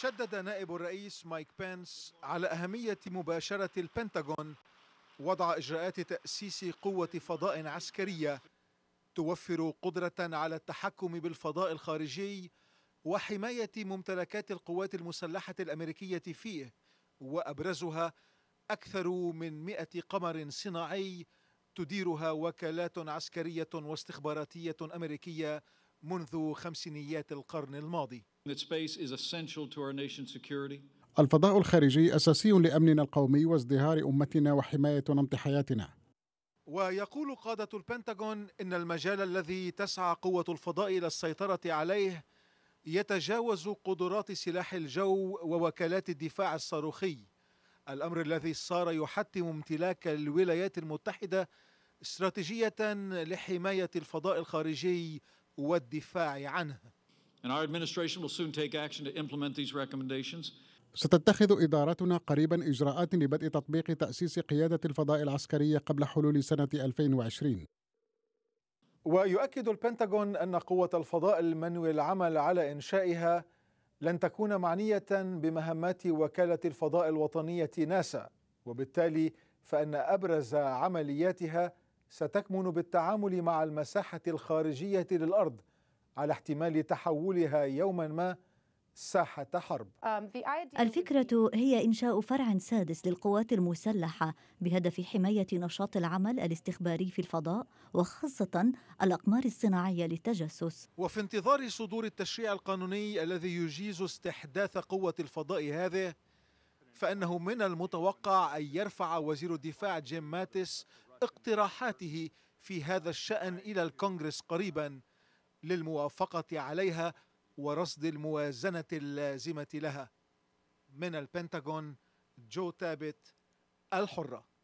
شدد نائب الرئيس مايك بينس على أهمية مباشرة البنتاغون وضع إجراءات تأسيس قوة فضاء عسكرية توفر قدرة على التحكم بالفضاء الخارجي وحماية ممتلكات القوات المسلحة الأمريكية فيه وأبرزها أكثر من مئة قمر صناعي تديرها وكالات عسكرية واستخباراتية أمريكية منذ خمسينيات القرن الماضي الفضاء الخارجي أساسي لأمننا القومي وازدهار أمتنا وحماية نمط حياتنا ويقول قادة البنتاغون إن المجال الذي تسعى قوة الفضاء إلى السيطرة عليه يتجاوز قدرات سلاح الجو ووكالات الدفاع الصاروخي الأمر الذي صار يحتم امتلاك الولايات المتحدة استراتيجية لحماية الفضاء الخارجي والدفاع عنه and our administration will soon take action to implement these recommendations. ستتخذ إدارتنا قريبا إجراءات لبدء تطبيق تأسيس قيادة الفضاء العسكرية قبل حلول سنة 2020 ويؤكد البنتاغون أن قوة الفضاء المنوي العمل على إنشائها لن تكون معنية بمهمات وكالة الفضاء الوطنية ناسا وبالتالي فأن أبرز عملياتها ستكمن بالتعامل مع المساحة الخارجية للأرض على احتمال تحولها يوما ما ساحة حرب. Um, الفكرة هي إنشاء فرع سادس للقوات المسلحة بهدف حماية نشاط العمل الاستخباري في الفضاء وخاصة الأقمار الصناعية للتجسس. وفي انتظار صدور التشريع القانوني الذي يجيز استحداث قوة الفضاء هذه فإنه من المتوقع أن يرفع وزير الدفاع جيم ماتس اقتراحاته في هذا الشأن إلى الكونغرس قريباً للموافقة عليها ورصد الموازنة اللازمة لها من البنتاغون جو تابت الحرة